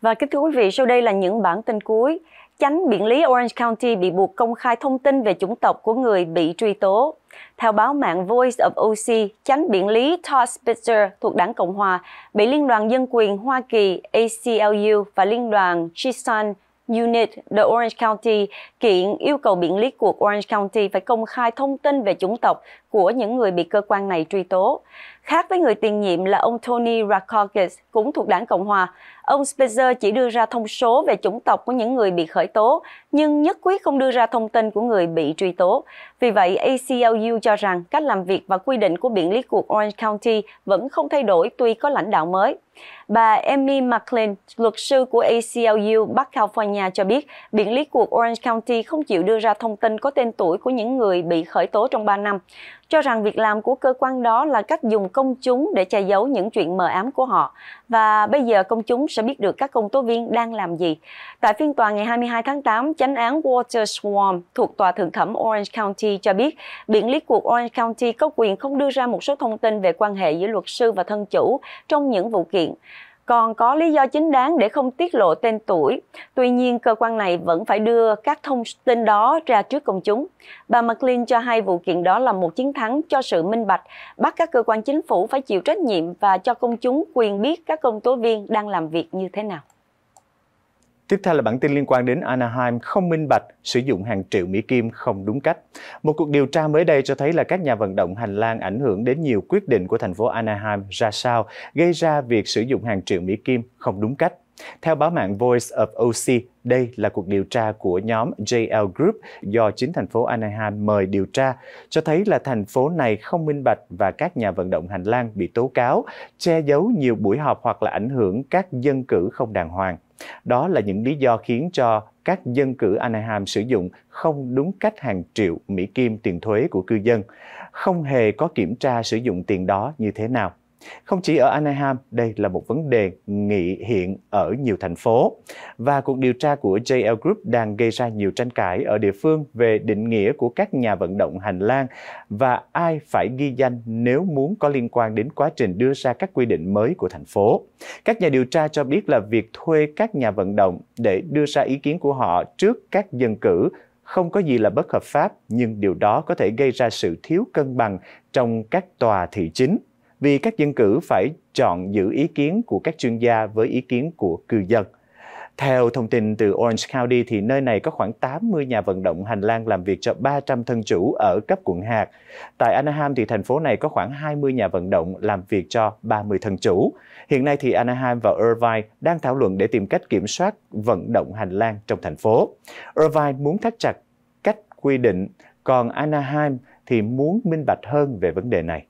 Và kính thưa quý vị, sau đây là những bản tin cuối. Chánh biện lý Orange County bị buộc công khai thông tin về chủng tộc của người bị truy tố. Theo báo mạng Voice of OC, chánh biện lý Todd Spitzer thuộc đảng Cộng Hòa bị Liên đoàn Dân quyền Hoa Kỳ ACLU và Liên đoàn Chisholm Unit, The Orange County kiện yêu cầu biện lý cuộc Orange County phải công khai thông tin về chủng tộc của những người bị cơ quan này truy tố. Khác với người tiền nhiệm là ông Tony Rakakis, cũng thuộc đảng Cộng Hòa, ông Spitzer chỉ đưa ra thông số về chủng tộc của những người bị khởi tố, nhưng nhất quyết không đưa ra thông tin của người bị truy tố. Vì vậy, ACLU cho rằng cách làm việc và quy định của biện lý cuộc Orange County vẫn không thay đổi tuy có lãnh đạo mới. Bà Emmy McLean, luật sư của ACLU Bắc California cho biết, biện lý cuộc Orange County không chịu đưa ra thông tin có tên tuổi của những người bị khởi tố trong 3 năm cho rằng việc làm của cơ quan đó là cách dùng công chúng để che giấu những chuyện mờ ám của họ. Và bây giờ công chúng sẽ biết được các công tố viên đang làm gì. Tại phiên tòa ngày 22 tháng 8, chánh án Walter Swarm thuộc tòa thượng thẩm Orange County cho biết biện lý cuộc Orange County có quyền không đưa ra một số thông tin về quan hệ giữa luật sư và thân chủ trong những vụ kiện còn có lý do chính đáng để không tiết lộ tên tuổi. Tuy nhiên, cơ quan này vẫn phải đưa các thông tin đó ra trước công chúng. Bà McLean cho hay vụ kiện đó là một chiến thắng cho sự minh bạch, bắt các cơ quan chính phủ phải chịu trách nhiệm và cho công chúng quyền biết các công tố viên đang làm việc như thế nào. Tiếp theo là bản tin liên quan đến Anaheim không minh bạch sử dụng hàng triệu Mỹ Kim không đúng cách. Một cuộc điều tra mới đây cho thấy là các nhà vận động hành lang ảnh hưởng đến nhiều quyết định của thành phố Anaheim ra sao, gây ra việc sử dụng hàng triệu Mỹ Kim không đúng cách. Theo báo mạng Voice of OC, đây là cuộc điều tra của nhóm JL Group do chính thành phố Anaheim mời điều tra, cho thấy là thành phố này không minh bạch và các nhà vận động hành lang bị tố cáo, che giấu nhiều buổi họp hoặc là ảnh hưởng các dân cử không đàng hoàng. Đó là những lý do khiến cho các dân cử Anaheim sử dụng không đúng cách hàng triệu Mỹ Kim tiền thuế của cư dân, không hề có kiểm tra sử dụng tiền đó như thế nào. Không chỉ ở Anaheim, đây là một vấn đề nghị hiện ở nhiều thành phố. Và cuộc điều tra của JL Group đang gây ra nhiều tranh cãi ở địa phương về định nghĩa của các nhà vận động hành lang và ai phải ghi danh nếu muốn có liên quan đến quá trình đưa ra các quy định mới của thành phố. Các nhà điều tra cho biết là việc thuê các nhà vận động để đưa ra ý kiến của họ trước các dân cử không có gì là bất hợp pháp nhưng điều đó có thể gây ra sự thiếu cân bằng trong các tòa thị chính vì các dân cử phải chọn giữ ý kiến của các chuyên gia với ý kiến của cư dân. Theo thông tin từ Orange County thì nơi này có khoảng 80 nhà vận động hành lang làm việc cho 300 thân chủ ở cấp quận hạt. Tại Anaheim thì thành phố này có khoảng 20 nhà vận động làm việc cho 30 thân chủ. Hiện nay thì Anaheim và Irvine đang thảo luận để tìm cách kiểm soát vận động hành lang trong thành phố. Irvine muốn thắt chặt cách quy định, còn Anaheim thì muốn minh bạch hơn về vấn đề này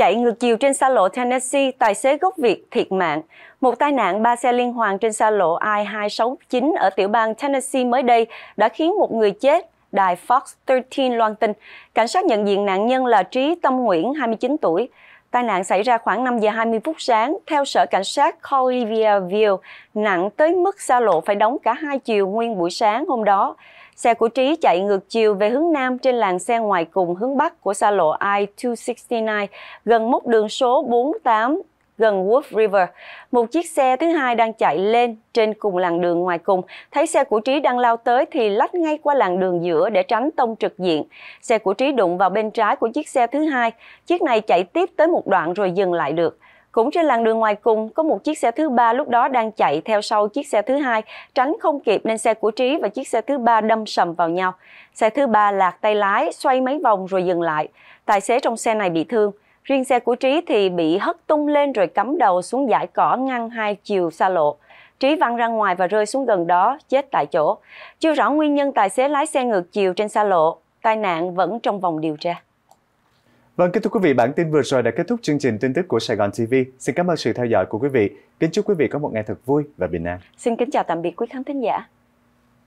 chạy ngược chiều trên xa lộ Tennessee, tài xế gốc Việt thiệt mạng. Một tai nạn ba xe liên hoàn trên xa lộ I-269 ở tiểu bang Tennessee mới đây đã khiến một người chết, đài Fox 13 loan tin. Cảnh sát nhận diện nạn nhân là Trí Tâm Nguyễn, 29 tuổi. Tai nạn xảy ra khoảng 5 giờ 20 phút sáng, theo sở cảnh sát Collivier Ville, nặng tới mức xa lộ phải đóng cả hai chiều nguyên buổi sáng hôm đó. Xe của Trí chạy ngược chiều về hướng Nam trên làn xe ngoài cùng hướng Bắc của xa lộ I-269 gần mốc đường số 48 gần Wolf River. Một chiếc xe thứ hai đang chạy lên trên cùng làn đường ngoài cùng. Thấy xe của Trí đang lao tới thì lách ngay qua làn đường giữa để tránh tông trực diện. Xe của Trí đụng vào bên trái của chiếc xe thứ hai. Chiếc này chạy tiếp tới một đoạn rồi dừng lại được. Cũng trên làn đường ngoài cùng, có một chiếc xe thứ ba lúc đó đang chạy theo sau chiếc xe thứ hai, tránh không kịp nên xe của Trí và chiếc xe thứ ba đâm sầm vào nhau. Xe thứ ba lạc tay lái, xoay mấy vòng rồi dừng lại. Tài xế trong xe này bị thương. Riêng xe của Trí thì bị hất tung lên rồi cắm đầu xuống dải cỏ ngăn hai chiều xa lộ. Trí văng ra ngoài và rơi xuống gần đó, chết tại chỗ. Chưa rõ nguyên nhân tài xế lái xe ngược chiều trên xa lộ, tai nạn vẫn trong vòng điều tra. Vâng, kính thưa quý vị, bản tin vừa rồi đã kết thúc chương trình tin tức của Sài Gòn TV. Xin cảm ơn sự theo dõi của quý vị. Kính chúc quý vị có một ngày thật vui và bình an. Xin kính chào tạm biệt quý khán thính giả.